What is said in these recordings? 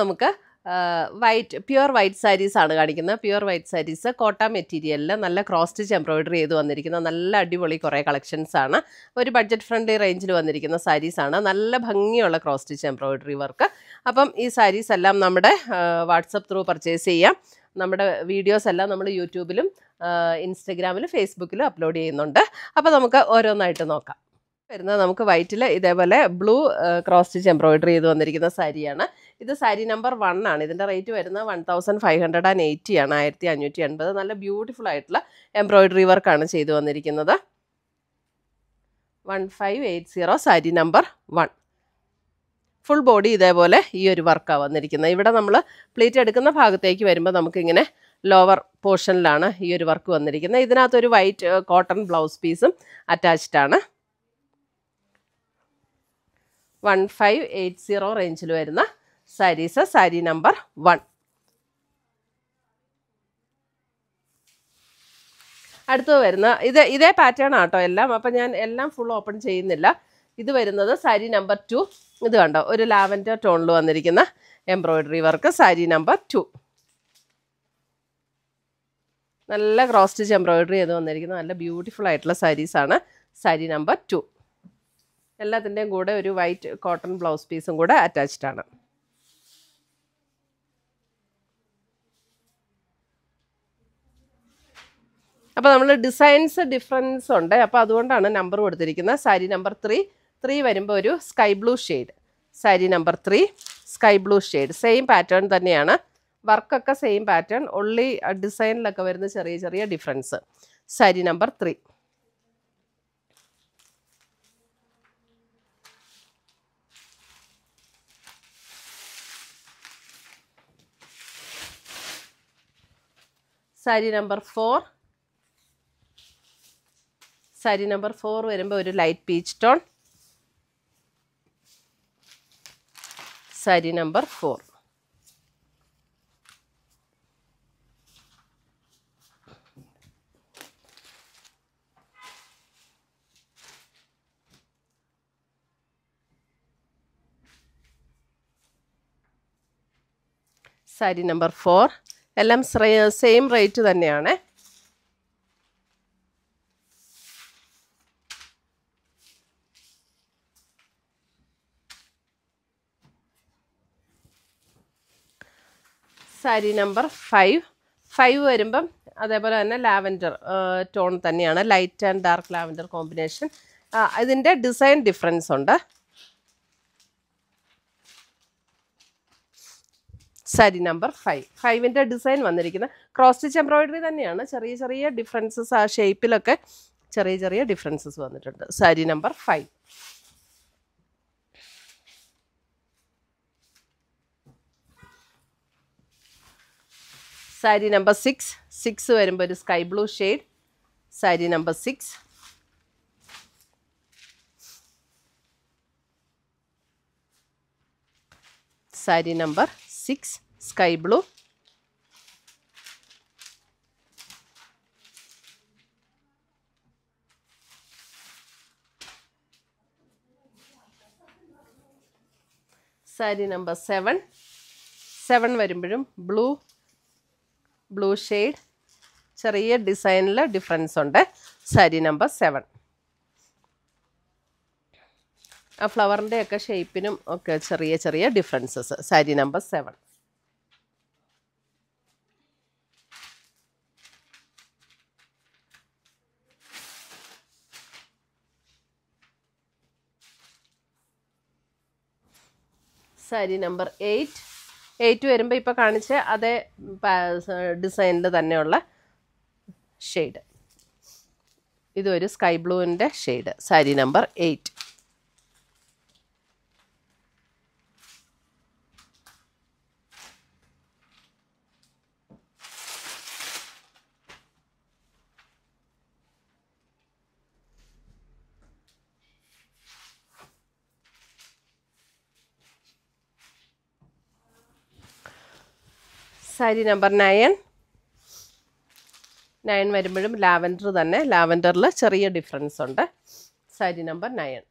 നമുക്ക് white pure white saris ആണ് കാണിക്കുന്നത് പ്യുർ വൈറ്റ് സാരീസ് കോട്ട മെറ്റീരിയലിൽ നല്ല ക്രോസ് സ്റ്റിച്ച് എംബ്രോയിഡറി ചെയ്ത് വന്നിരിക്കുന്ന നല്ല അടിപൊളി കുറേ കളക്ഷൻസ് ആണ് ഒരു ബഡ്ജറ്റ് ഫ്രണ്ട്ലി റേഞ്ചിൽ വന്നിരിക്കുന്ന സാരീസ് ആണ് നല്ല ഭംഗിയുള്ള ക്രോസ് സ്റ്റിച്ച് എംബ്രോയിഡറി വർക്ക് അപ്പം ഈ സാരീസ് എല്ലാം നമ്മുടെ വാട്സപ്പ് ത്രൂ പർച്ചേസ് ചെയ്യാം നമ്മുടെ വീഡിയോസ് എല്ലാം നമ്മൾ യൂട്യൂബിലും ഇൻസ്റ്റഗ്രാമിലും ഫേസ്ബുക്കിലും അപ്ലോഡ് ചെയ്യുന്നുണ്ട് അപ്പോൾ നമുക്ക് ഓരോന്നായിട്ട് നോക്കാം വരുന്നത് നമുക്ക് വൈറ്റിൽ ഇതേപോലെ ബ്ലൂ ക്രോസ് സ്റ്റിച്ച് എംബ്രോയിഡറി ചെയ്ത് വന്നിരിക്കുന്ന സാരിയാണ് ഇത് സാരി നമ്പർ വൺ ആണ് ഇതിൻ്റെ റേറ്റ് വരുന്നത് one thousand five hundred and eighty ആണ് ആയിരത്തി അഞ്ഞൂറ്റി എൺപത് നല്ല ബ്യൂട്ടിഫുൾ ആയിട്ടുള്ള എംബ്രോയിഡറി വർക്കാണ് ചെയ്തു വന്നിരിക്കുന്നത് one five eight zero sari number one full body ഇതേപോലെ ഈ ഒരു വർക്കാണ് വന്നിരിക്കുന്നത് ഇവിടെ നമ്മൾ പ്ലേറ്റ് എടുക്കുന്ന ഭാഗത്തേക്ക് വരുമ്പോൾ നമുക്കിങ്ങനെ ലോവർ പോർഷനിലാണ് ഈ ഒരു വർക്ക് വന്നിരിക്കുന്നത് ഇതിനകത്തൊരു വൈറ്റ് കോട്ടൺ ബ്ലൗസ് പീസും അറ്റാച്ച്ഡ് ആണ് വൺ ഫൈവ് എയ്റ്റ് സീറോ റേഞ്ചിൽ വരുന്ന സാരീസ് സാരി നമ്പർ വൺ അടുത്തത് വരുന്ന ഇത് ഇതേ പാറ്റേൺ ആട്ടോ എല്ലാം അപ്പം ഞാൻ എല്ലാം ഫുൾ ഓപ്പൺ ചെയ്യുന്നില്ല ഇത് വരുന്നത് സാരി നമ്പർ ടു ഇത് കണ്ടോ ഒരു ലാവൻഡർ ടോണിൽ വന്നിരിക്കുന്ന embroidery work sari number two നല്ല ക്രോസ് സ്റ്റിച്ച് എംബ്രോയ്ഡറി ചെയ്ത് വന്നിരിക്കുന്ന നല്ല ബ്യൂട്ടിഫുൾ ആയിട്ടുള്ള സാരീസാണ് സാരി നമ്പർ ടു എല്ലാത്തിൻ്റെയും കൂടെ ഒരു വൈറ്റ് കോട്ടൺ ബ്ലൗസ് പീസും കൂടെ അറ്റാച്ച്ഡ് ആണ് അപ്പോൾ നമ്മൾ ഡിസൈൻസ് ഡിഫറൻസ് ഉണ്ട് അപ്പോൾ അതുകൊണ്ടാണ് നമ്പർ കൊടുത്തിരിക്കുന്നത് സാരി നമ്പർ ത്രീ ത്രീ വരുമ്പോൾ ഒരു sky blue shade sari number three sky blue shade same pattern തന്നെയാണ് വർക്കൊക്കെ സെയിം പാറ്റേൺ ഉള്ളി ഡിസൈനിലൊക്കെ വരുന്ന ചെറിയ ചെറിയ difference sari number three sari number four sari number four വരുമ്പോൾ ഒരു light peach tone sari number four sari number four എല്ലാം സെയിം റേറ്റ് തന്നെയാണേ സാരി നമ്പർ ഫൈവ് ഫൈവ് വരുമ്പം അതേപോലെ തന്നെ ലാവൻഡർ ടോൺ തന്നെയാണ് light and dark lavender combination ഇതിൻ്റെ ഡിസൈൻ ഡിഫറൻസ് ഉണ്ട് സാരി നമ്പർ ഫൈവ് ഫൈവിൻ്റെ ഡിസൈൻ വന്നിരിക്കുന്നത് ക്രോസ് സ്റ്റിച്ച് എംബ്രോയിഡറി തന്നെയാണ് ചെറിയ ചെറിയ ഡിഫറൻസസ് ആ ഷേപ്പിലൊക്കെ ചെറിയ ചെറിയ ഡിഫറൻസസ് വന്നിട്ടുണ്ട് sari number five sari number six six വരുമ്പോൾ ഒരു sky blue shade sari number six sari number six sky blue sari number seven seven വരുമ്പോഴും ബ്ലൂ ബ്ലൂ ഷെയ്ഡ് ചെറിയ ഡിസൈനിൽ ഡിഫറൻസ് ഉണ്ട് സാരി നമ്പർ സെവൻ ആ ഫ്ലവറിൻ്റെ ഒക്കെ ഷേപ്പിനും ഒക്കെ ചെറിയ ചെറിയ differences sari number seven sari number eight eight വരുമ്പോൾ ഇപ്പോൾ കാണിച്ച അതേ ഡിസൈനിൽ തന്നെയുള്ള ഷെയ്ഡ് ഇതൊരു സ്കൈ ബ്ലൂവിൻ്റെ shade sari number eight sari number nine nine വരുമ്പോഴും ലാവൻഡർ തന്നെ ലാവൻഡറിൽ ചെറിയ ഡിഫറൻസ് ഉണ്ട് sari number nine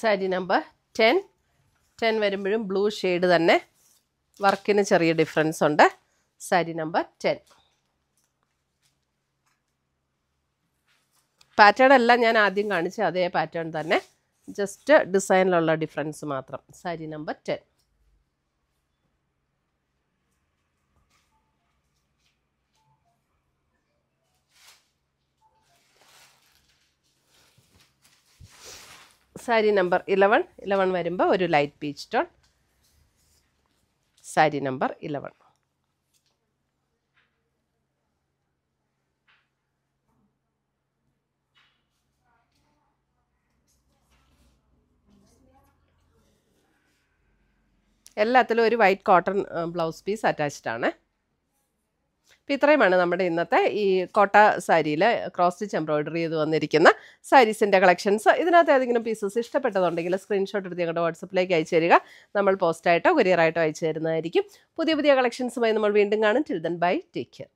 sari number ten ten വരുമ്പോഴും ബ്ലൂ ഷെയ്ഡ് തന്നെ വർക്കിന് ചെറിയ ഡിഫറൻസ് ഉണ്ട് സാരി നമ്പർ ടെൻ പാറ്റേൺ എല്ലാം ഞാൻ ആദ്യം കാണിച്ച അതേ പാറ്റേൺ തന്നെ ജസ്റ്റ് ഡിസൈനിലുള്ള ഡിഫറൻസ് മാത്രം sari number ten sari number eleven eleven വരുമ്പോൾ ഒരു light peach tone sari number eleven എല്ലാത്തിലും ഒരു white cotton blouse piece attached ആണേ അപ്പോൾ ഇത്രയുമാണ് നമ്മുടെ ഇന്നത്തെ ഈ കോട്ട സാരിയിൽ ക്രോസ് സ്റ്റിച്ച് എംബ്രോയിഡറി ചെയ്ത് വന്നിരിക്കുന്ന സാരീസിൻ്റെ കളക്ഷൻസ് ഇതിനകത്ത് ഏതെങ്കിലും പീസസ് ഇഷ്ടപ്പെട്ടതുണ്ടെങ്കിൽ സ്ക്രീൻഷോട്ട് എടുത്ത് ഞങ്ങളുടെ വാട്സപ്പിലേക്ക് അയച്ചു തരിക നമ്മൾ പോസ്റ്റായിട്ടോ കൊറിയറായിട്ടോ അയച്ചു തരുന്നതായിരിക്കും പുതിയ പുതിയ കളക്ഷൻസുമായി നമ്മൾ വീണ്ടും കാണും till then bye take care